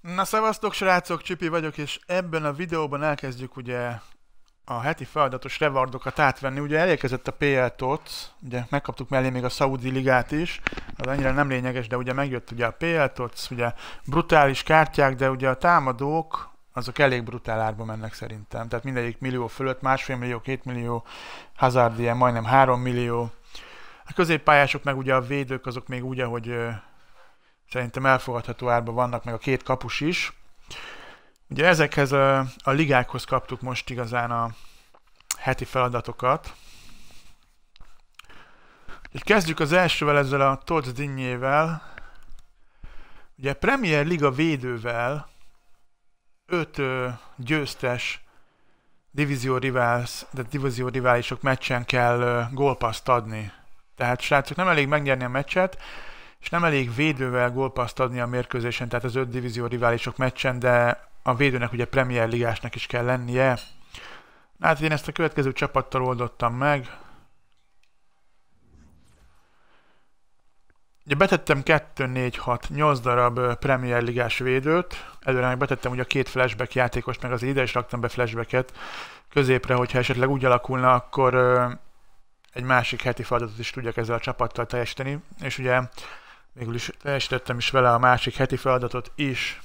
Na szevasztok srácok, Csipi vagyok, és ebben a videóban elkezdjük ugye a heti feladatos revardokat átvenni. Ugye elérkezett a PL TOT, ugye megkaptuk mellé még a Saudi ligát is, az annyira nem lényeges, de ugye megjött ugye a PL TOT, ugye brutális kártyák, de ugye a támadók azok elég brutál árba mennek szerintem. Tehát mindegyik millió fölött, másfél millió, két millió, Hazard ilyen majdnem három millió. A középpályások meg ugye a védők azok még úgy, ahogy szerintem elfogadható árban vannak, meg a két kapus is. Ugye ezekhez a, a ligákhoz kaptuk most igazán a heti feladatokat. Úgyhogy kezdjük az elsővel, ezzel a Tots dinnyével. Ugye Premier Liga védővel 5 győztes divízió rivális, de divízió riválisok meccsen kell gólpaszt adni. Tehát srácok, nem elég megnyerni a meccset, és nem elég védővel gólpaszt adni a mérkőzésen, tehát az öt divízió riválisok meccsen, de a védőnek ugye Premier Ligásnak is kell lennie. Hát én ezt a következő csapattal oldottam meg. Ugye betettem 2, 4, 6, 8 darab Premier Ligás védőt, előre meg betettem ugye a két flashback játékost, meg az ide is raktam be flashbacket középre, hogyha esetleg úgy alakulna, akkor egy másik heti feladatot is tudjak ezzel a csapattal teljesíteni, és ugye Végül is teljesítettem is vele a másik heti feladatot is.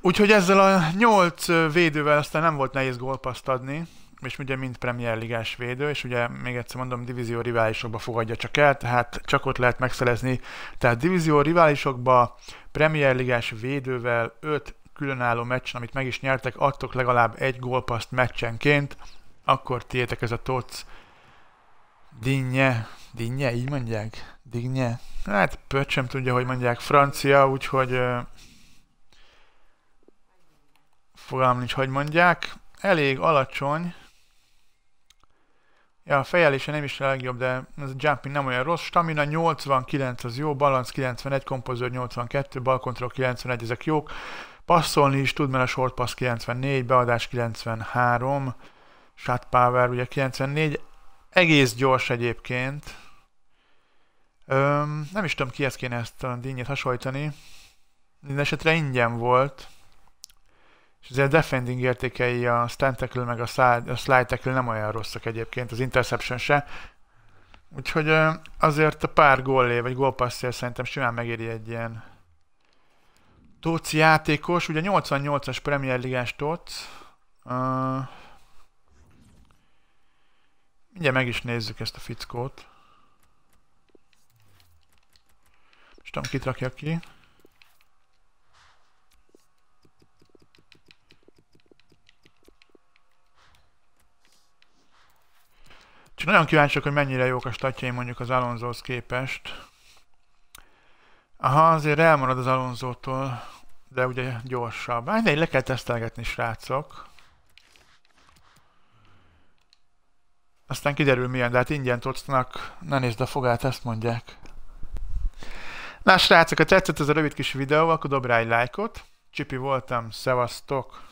Úgyhogy ezzel a nyolc védővel aztán nem volt nehéz gólpaszt adni, és ugye mind Premier Ligás védő, és ugye még egyszer mondom, divízió riválisokba fogadja csak el, tehát csak ott lehet megszerezni. Tehát divízió riválisokba Premier Ligás védővel öt különálló meccsen, amit meg is nyertek, adtok legalább egy gólpaszt meccsenként, akkor tiétek ez a TOC dinnye, Digne, így mondják? Digne? Hát pöcs sem tudja, hogy mondják francia, úgyhogy uh, fogalmam nincs, hogy mondják. Elég alacsony. Ja, a fejelése nem is a legjobb, de ez a jumping nem olyan rossz. Stamina 89 az jó, balance 91, kompozőr 82, balkontroll 91, ezek jók. Passzolni is tud, mert a short pass 94, beadás 93, shot power ugye 94, egész gyors egyébként. Öm, nem is tudom, kihez kéne ezt a dínyét hasonlítani. esetre ingyen volt. És azért a defending értékei, a stand tackle meg a slide, a slide tackle nem olyan rosszak egyébként, az interception se. Úgyhogy azért a pár gólé, vagy gólpasszél szerintem simán megéri egy ilyen Tóci játékos, ugye 88-as Premier Ligás Tóc. Uh, mindjárt meg is nézzük ezt a fickót. És tudom, kit rakjak ki. Csak nagyon kíváncsiak, hogy mennyire jók a statjaim mondjuk az Alonsohoz képest. Aha, azért elmarad az Alonzótól, de ugye gyorsabb. Hát, le kell tesztelgetni, srácok. Aztán kiderül milyen, de hát ingyen tocnak, ne nézd a fogát, ezt mondják. Na srácok, ha tetszett ez a rövid kis videó, akkor dobj rá egy lájkot. Csipi voltam, szevasztok!